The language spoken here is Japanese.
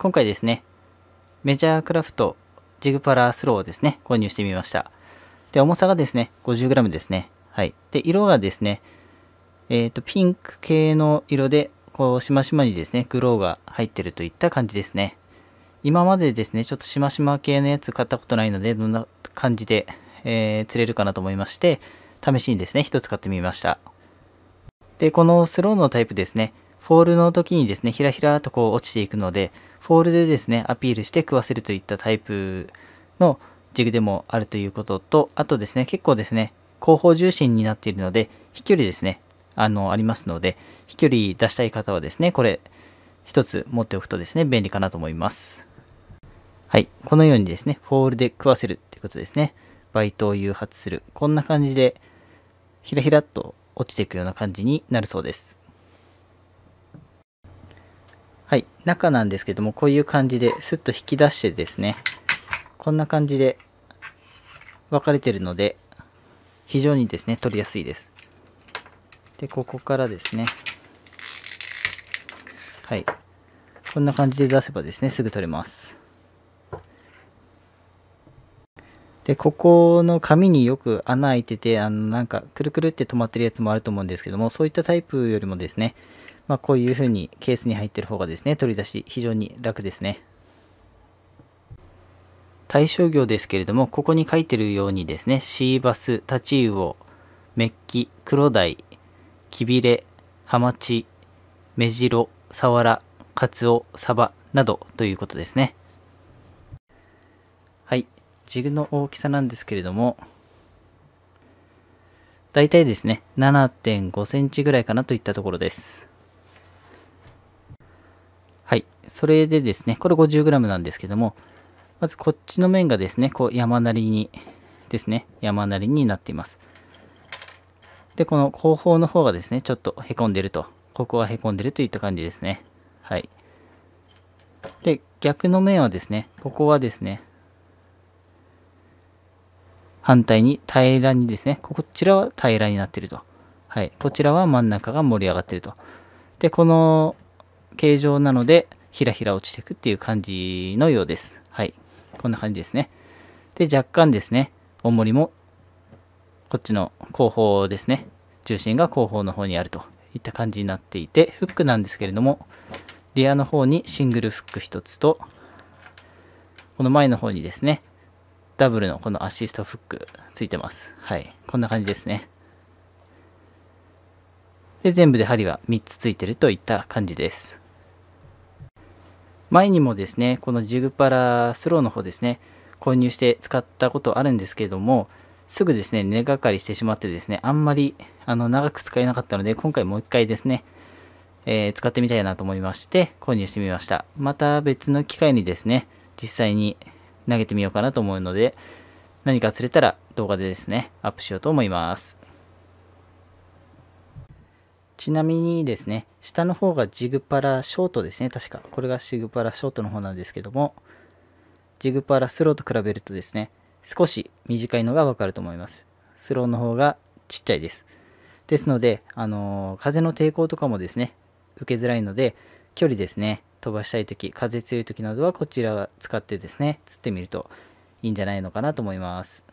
今回ですね、メジャークラフトジグパラスローをですね、購入してみました。で、重さがですね、50g ですね。はい。で、色がですね、えっ、ー、と、ピンク系の色で、こう、しましまにですね、グローが入ってるといった感じですね。今までですね、ちょっとしましま系のやつ買ったことないので、どんな感じで、えー、釣れるかなと思いまして、試しにですね、1つ買ってみました。で、このスローのタイプですね、フォールの時にですね、ひらひらとこう落ちていくので、フォールでですね、アピールして食わせるといったタイプのジグでもあるということと、あとですね、結構ですね、後方重心になっているので、飛距離ですね、あの、ありますので、飛距離出したい方はですね、これ、一つ持っておくとですね、便利かなと思います。はい。このようにですね、フォールで食わせるってことですね。バイトを誘発する。こんな感じで、ひらひらっと落ちていくような感じになるそうです。中なんですけどもこういう感じですっと引き出してですねこんな感じで分かれてるので非常にですね取りやすいですでここからですねはいこんな感じで出せばですねすぐ取れますでここの紙によく穴開いててあのなんかくるくるって止まってるやつもあると思うんですけどもそういったタイプよりもですねまあ、こういうふうにケースに入ってる方がですね、取り出し非常に楽ですね。対象魚ですけれども、ここに書いてるようにですね、シーバス、タチウオ、メッキ、クロダイ、キビレ、ハマチ、メジロ、サワラ、カツオ、サバなどということですね。はい、ジグの大きさなんですけれども、大体ですね、7.5センチぐらいかなといったところです。はい。それでですね、これ 50g なんですけども、まずこっちの面がですね、こう山なりにですね、山なりになっています。で、この後方の方がですね、ちょっとへこんでると。ここはへこんでるといった感じですね。はい。で、逆の面はですね、ここはですね、反対に平らにですね、こちらは平らになってると。はい。こちらは真ん中が盛り上がってると。で、この形状なのでひらひら落ちていくっていう感じのようですはいこんな感じですねで若干ですね重りもこっちの後方ですね重心が後方の方にあるといった感じになっていてフックなんですけれどもリアの方にシングルフック1つとこの前の方にですねダブルのこのアシストフックついてますはいこんな感じですねで、全部で針は3つついてるといった感じです。前にもですね、このジグパラスローの方ですね、購入して使ったことあるんですけれども、すぐですね、根がかりしてしまってですね、あんまりあの長く使えなかったので、今回もう一回ですね、えー、使ってみたいなと思いまして、購入してみました。また別の機会にですね、実際に投げてみようかなと思うので、何か釣れたら動画でですね、アップしようと思います。ちなみにですね、下の方がジグパラショートですね、確か。これがジグパラショートの方なんですけども、ジグパラスローと比べるとですね、少し短いのがわかると思います。スローの方がちっちゃいです。ですので、あのー、風の抵抗とかもですね、受けづらいので、距離ですね、飛ばしたい時、風強い時などはこちら使ってですね、釣ってみるといいんじゃないのかなと思います。